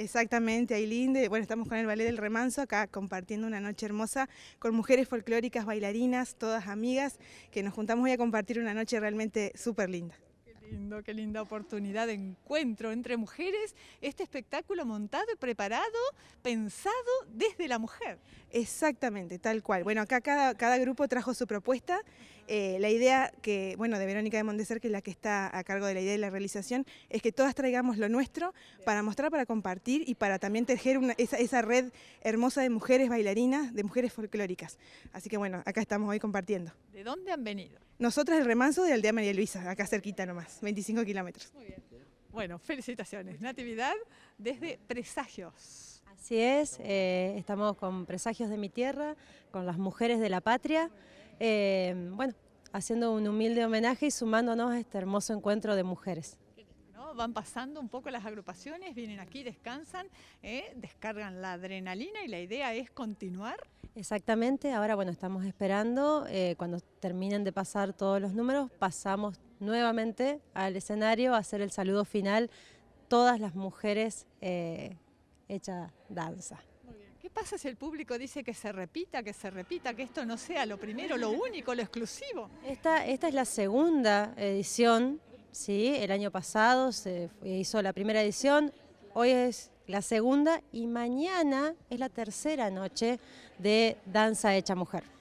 Exactamente, ahí Ailín. bueno, estamos con el Ballet del Remanso acá compartiendo una noche hermosa con mujeres folclóricas, bailarinas, todas amigas, que nos juntamos hoy a compartir una noche realmente súper linda. Qué lindo, qué linda oportunidad de encuentro entre mujeres. Este espectáculo montado y preparado, pensado desde la mujer. Exactamente, tal cual. Bueno, acá cada grupo trajo su propuesta eh, la idea que, bueno, de Verónica de Monteser, que es la que está a cargo de la idea y la realización, es que todas traigamos lo nuestro para mostrar, para compartir y para también tejer esa, red hermosa de mujeres bailarinas, de mujeres folclóricas. Así que bueno, acá estamos hoy compartiendo. ¿De dónde han venido? Nosotras el remanso de Aldea María Luisa, acá cerquita nomás, 25 kilómetros. Muy bien. Bueno, felicitaciones. Natividad desde Presagios. Así es, eh, estamos con Presagios de mi Tierra, con las mujeres de la patria. Eh, bueno, haciendo un humilde homenaje y sumándonos a este hermoso encuentro de mujeres. Van pasando un poco las agrupaciones, vienen aquí, descansan, eh, descargan la adrenalina y la idea es continuar. Exactamente, ahora bueno, estamos esperando, eh, cuando terminen de pasar todos los números, pasamos nuevamente al escenario a hacer el saludo final, todas las mujeres hechas hecha danza pasa si el público dice que se repita, que se repita, que esto no sea lo primero, lo único, lo exclusivo? Esta, esta es la segunda edición, ¿sí? El año pasado se hizo la primera edición, hoy es la segunda y mañana es la tercera noche de Danza Hecha Mujer.